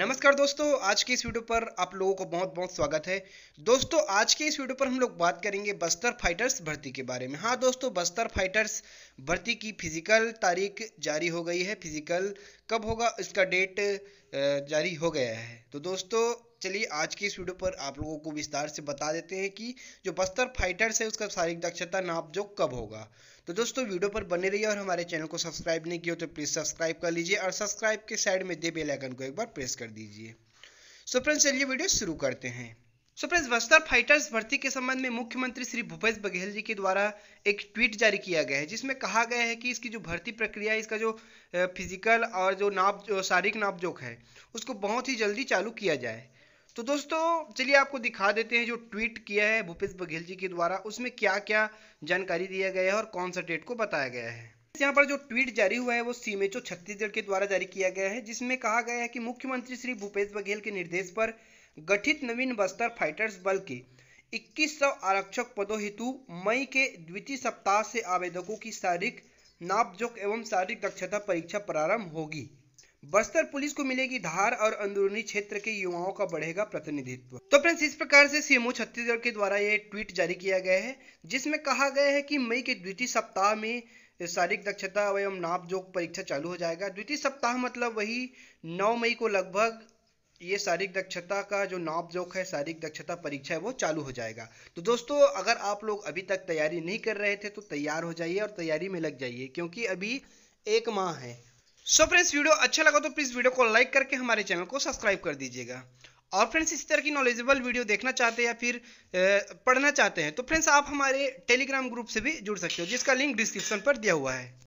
नमस्कार दोस्तों आज की इस वीडियो पर आप लोगों को बहुत बहुत स्वागत है दोस्तों आज के इस वीडियो पर हम लोग बात करेंगे बस्तर फाइटर्स भर्ती के बारे में हाँ दोस्तों बस्तर फाइटर्स भर्ती की फिजिकल तारीख जारी हो गई है फिजिकल कब होगा इसका डेट जारी हो गया है तो दोस्तों चलिए आज की इस वीडियो पर आप लोगों को विस्तार से बता देते हैं कि जो बस्तर फाइटर्स है उसका शारीरिक दक्षता नाप जो कब होगा तो दोस्तों वीडियो पर बने रहिए और हमारे चैनल को सब्सक्राइब नहीं किया तो प्लीज़ सब्सक्राइब कर लीजिए और सब्सक्राइब के साइड में दे बेलाइकन को एक बार प्रेस कर दीजिए सो फ्रेंड्स चलिए वीडियो शुरू करते हैं सो फ्रेंड्स बस्तर फाइटर्स भर्ती के संबंध में मुख्यमंत्री श्री भूपेश बघेल जी के द्वारा एक ट्वीट जारी किया गया है जिसमें कहा गया है कि इसकी जो भर्ती प्रक्रिया है इसका जो फिजिकल और जो नाप जो शारीरिक नापजोक है उसको बहुत ही जल्दी चालू किया जाए तो दोस्तों चलिए आपको दिखा देते हैं जो ट्वीट किया है भूपेश बघेल जी के द्वारा उसमें क्या क्या जानकारी दिया गया है और कौन सा डेट को बताया गया है यहाँ पर जो ट्वीट जारी हुआ है वो सीमेचो छत्तीसगढ़ के द्वारा जारी किया गया है जिसमें कहा गया है कि मुख्यमंत्री श्री भूपेश बघेल के निर्देश पर गठित नवीन बस्तर फाइटर्स बल के 2100 आरक्षक पदों हेतु मई के द्वितीय सप्ताह से आवेदकों की शारीरिक नापजोक एवं शारीरिक दक्षता परीक्षा प्रारंभ होगी बस्तर पुलिस को मिलेगी धार और अंदरूनी क्षेत्र के युवाओं का बढ़ेगा प्रतिनिधित्व तो फ्रेंड्स इस प्रकार से सीएमओ छत्तीसगढ़ के द्वारा ये ट्वीट जारी किया गया है जिसमें कहा गया है कि मई के द्वितीय सप्ताह में शारीरिक दक्षता एवं नाप जोक परीक्षा चालू हो जाएगा द्वितीय सप्ताह मतलब वही नौ मई को लगभग ये शारीरिक दक्षता का जो नाप जोक है शारीरिक दक्षता परीक्षा है वो चालू हो जाएगा तो दोस्तों अगर आप लोग अभी तक तैयारी नहीं कर रहे थे तो तैयार हो जाइए और तैयारी में लग जाइए क्योंकि अभी एक माह है सो फ्रेंड्स वीडियो अच्छा लगा तो प्लीज़ वीडियो को लाइक करके हमारे चैनल को सब्सक्राइब कर दीजिएगा और फ्रेंड्स इसी तरह की नॉलेजेबल वीडियो देखना चाहते हैं या फिर पढ़ना चाहते हैं तो फ्रेंड्स आप हमारे टेलीग्राम ग्रुप से भी जुड़ सकते हो जिसका लिंक डिस्क्रिप्शन पर दिया हुआ है